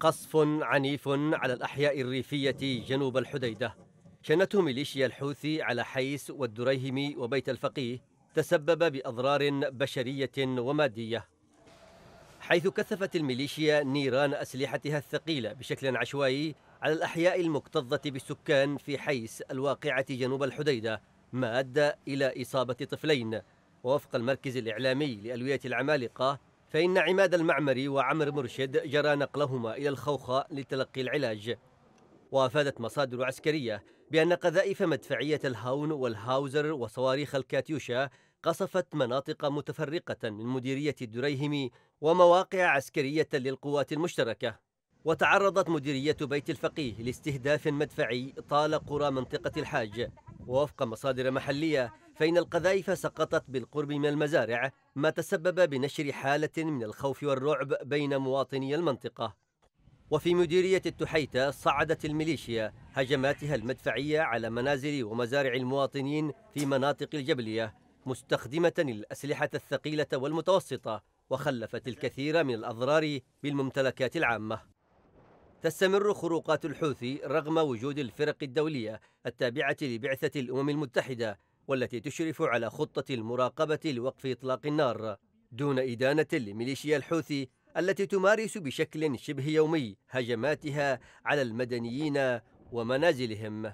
قصف عنيف على الأحياء الريفية جنوب الحديدة شنته ميليشيا الحوثي على حيس والدريهمي وبيت الفقيه تسبب بأضرار بشرية ومادية حيث كثفت الميليشيا نيران أسلحتها الثقيلة بشكل عشوائي على الأحياء المكتظة بالسكان في حيس الواقعة جنوب الحديدة ما أدى إلى إصابة طفلين ووفق المركز الإعلامي لألوية العمالقة فإن عماد المعمري وعمر مرشد جرى نقلهما إلى الخوخة لتلقي العلاج وافادت مصادر عسكريه بان قذائف مدفعيه الهاون والهاوزر وصواريخ الكاتيوشا قصفت مناطق متفرقه من مديريه الدريهم ومواقع عسكريه للقوات المشتركه وتعرضت مديريه بيت الفقيه لاستهداف مدفعي طال قرى منطقه الحاج ووفق مصادر محلية فإن القذائف سقطت بالقرب من المزارع ما تسبب بنشر حالة من الخوف والرعب بين مواطني المنطقة وفي مديرية التحيتة صعدت الميليشيا هجماتها المدفعية على منازل ومزارع المواطنين في مناطق الجبلية مستخدمة الأسلحة الثقيلة والمتوسطة وخلفت الكثير من الأضرار بالممتلكات العامة تستمر خروقات الحوثي رغم وجود الفرق الدولية التابعة لبعثة الأمم المتحدة والتي تشرف على خطة المراقبة لوقف إطلاق النار دون إدانة لميليشيا الحوثي التي تمارس بشكل شبه يومي هجماتها على المدنيين ومنازلهم